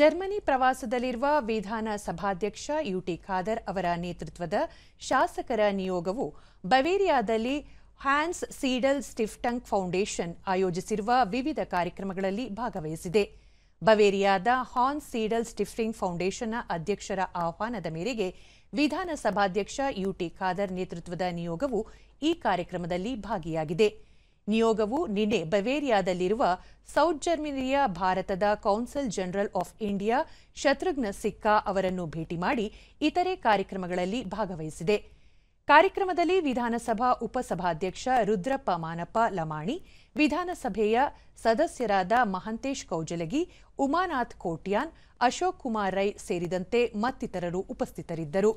Germany ಪ್ರವಾಸದಲ್ಲಿರುವ ವಿಧಾನಸಭಾಧ್ಯಕ್ಷ UT Khader ಅವರ ನೇತೃತ್ವದ ಶಾಸಕರ ನಿಯೋಗವು ಬವೇರಿಯಾದಲ್ಲಿ ಹ್ಯಾನ್ಸ್ ಸೀಡಲ್ ಸ್ಟಿಫ್ಟಂಗ್ ಫೌಂಡೇಶನ್ ಆಯೋಜಿಸಿರುವ ವಿವಿಧ ಕಾರ್ಯಕ್ರಮಗಳಲ್ಲಿ ಭಾಗವಹಿಸಿದೆ ಬವೇರಿಯಾದ ಹಾನ್ ಸೀಡಲ್ ಸ್ಟಿಫ್ಟಿಂಗ್ ಫೌಂಡೇಶನ್ನ ಅಧ್ಯಕ್ಷರ ಆಹ್ವಾನದ ಮೇರೆಗೆ ವಿಧಾನಸಭಾಧ್ಯಕ್ಷ ಯುಟಿ ಖಾದರ್ ನೇತೃತ್ವದ ನಿಯೋಗವು ಈ ಕಾರ್ಯಕ್ರಮದಲ್ಲಿ ಭಾಗಿಯಾಗಿದೆ ನಿಯೋಗವು ನಿನ್ನೆ ಬವೇರಿಯಾದಲ್ಲಿರುವ ಸೌತ್ ಜರ್ಮನಿಯ ಭಾರತದ consul general of India Shatrughna Sikka ಅವರನ್ನು ಭೇಟಿ ಮಾಡಿ ಇತರೆ ಕಾರ್ಯಕ್ರಮಗಳಲ್ಲಿ ಭಾಗವಹಿಸಿದೆ ಕಾರ್ಯಕ್ರಮದಲ್ಲಿ ವಿಧಾನಸಭಾ ಉಪಸಭಾಧ್ಯಕ್ಷ ರುದ್ರಪ್ಪ ಮಾನಪ್ಪ ಲಮಾಣಿ ವಿಧಾನಸಭೆಯ ಸದಸ್ಯರಾದ ಮಹಂತೇಶ್ ಕೌಜಲಗಿ ಉಮಾನಾಥ್ ಕೋಟ್ಯಾನ್ ಅಶೋಕ್ ಕುಮಾರ್ ರೈ ಸೇರಿದಂತೆ ಮತ್ತಿತರರು ಉಪಸ್ಥಿತರಿದ್ದರು